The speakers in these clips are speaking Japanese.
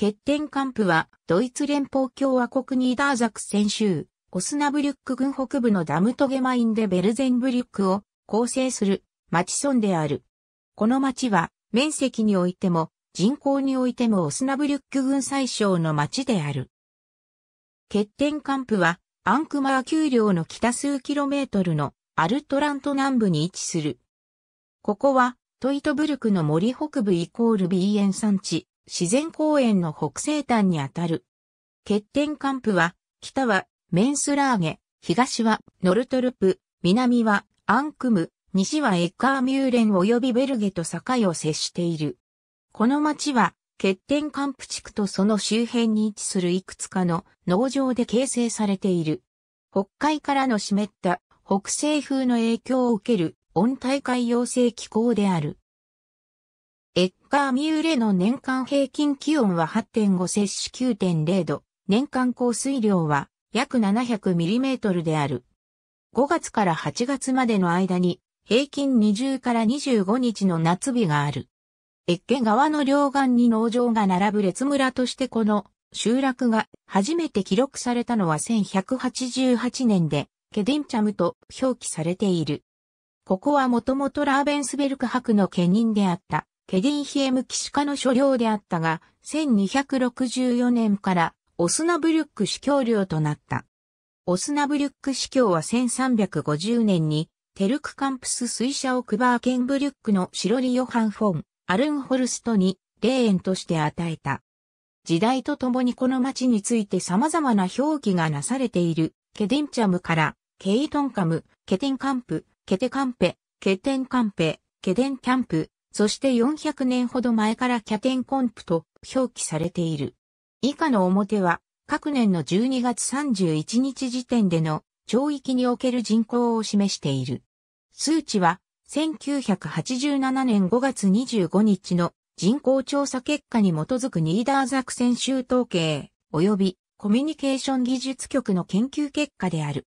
欠点カプは、ドイツ連邦共和国ニーダーザクセン州、オスナブリュック郡北部のダムトゲマインでベルゼンブリュックを構成する町村である。この町は、面積においても、人口においてもオスナブリュック郡最小の町である。欠点カプは、アンクマー丘陵の北数キロメートルのアルトラント南部に位置する。ここは、トイトブルクの森北部イコール BN 産地、自然公園の北西端にあたる。欠点カ部は、北はメンスラーゲ、東はノルトルプ、南はアンクム、西はエッカーミューレン及びベルゲと境を接している。この町は、欠点カンプ地区とその周辺に位置するいくつかの農場で形成されている。北海からの湿った北西風の影響を受ける温帯海洋性気候である。エッカー・ミューレの年間平均気温は8.5摂氏9.0度、年間降水量は約7 0 0トルである。5月から8月までの間に平均20から25日の夏日がある。エッケ川の両岸に農場が並ぶ列村としてこの集落が初めて記録されたのは1188年で、ケディンチャムと表記されている。ここはもともとラーベンスベルク博の家人であった、ケディンヒエム騎士科の所領であったが、1264年からオスナブリュック司教領となった。オスナブリュック司教は1350年にテルクカンプス水車をクバーケンブリュックのシロリ・ヨハン・フォン、アルンホルストに霊園として与えた。時代とともにこの町について様々な表記がなされている、ケディンチャムから、ケイトンカム、ケテンカンプ、ケテカンペ、ケテンカンペ、ケデンキャンプ、そして400年ほど前からキャテンコンプと表記されている。以下の表は、各年の12月31日時点での町域における人口を示している。数値は、1987年5月25日の人口調査結果に基づくニーダーザクセン州統計、及びコミュニケーション技術局の研究結果である。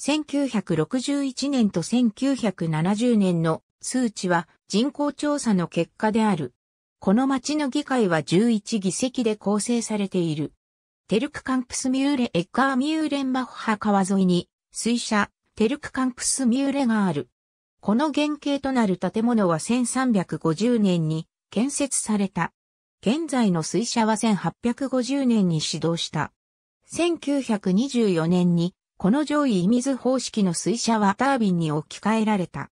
1961年と1970年の数値は人口調査の結果である。この町の議会は11議席で構成されている。テルクカンプスミューレエッカーミューレンマッハ川沿いに水車テルクカンプスミューレがある。この原型となる建物は1350年に建設された。現在の水車は1850年に始動した。1924年にこの上位射水方式の水車はタービンに置き換えられた。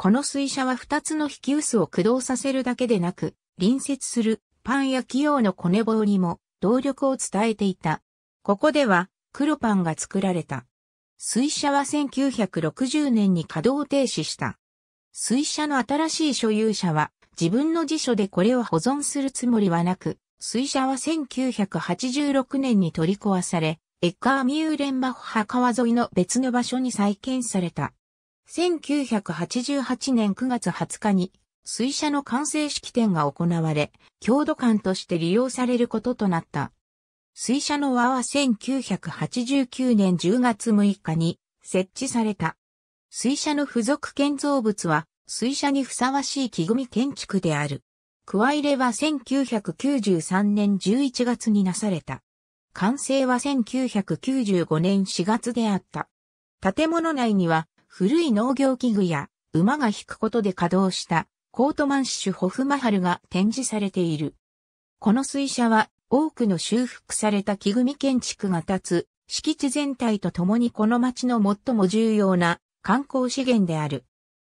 この水車は2つの引き薄を駆動させるだけでなく、隣接するパン焼き用のコネ棒にも動力を伝えていた。ここでは黒パンが作られた。水車は1960年に稼働停止した。水車の新しい所有者は自分の辞書でこれを保存するつもりはなく、水車は1986年に取り壊され、エッカーミューレンバッハ川沿いの別の場所に再建された。1988年9月20日に、水車の完成式典が行われ、郷土館として利用されることとなった。水車の輪は1989年10月6日に設置された。水車の付属建造物は水車にふさわしい木組建築である。加入れは1993年11月になされた。完成は1995年4月であった。建物内には古い農業器具や馬が引くことで稼働したコートマンシュホフマハルが展示されている。この水車は多くの修復された木組建築が立つ敷地全体と共にこの町の最も重要な観光資源である。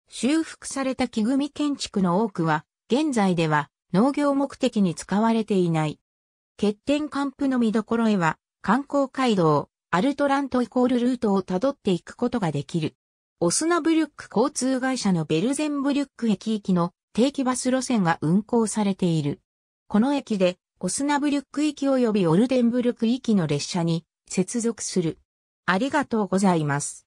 修復された木組建築の多くは現在では農業目的に使われていない。欠点カンプの見どころへは観光街道アルトラントイコールルートをたどっていくことができる。オスナブリュック交通会社のベルゼンブリュック駅行きの定期バス路線が運行されている。この駅で、オスナブリュック行き及びオルデンブリュック行きの列車に接続する。ありがとうございます。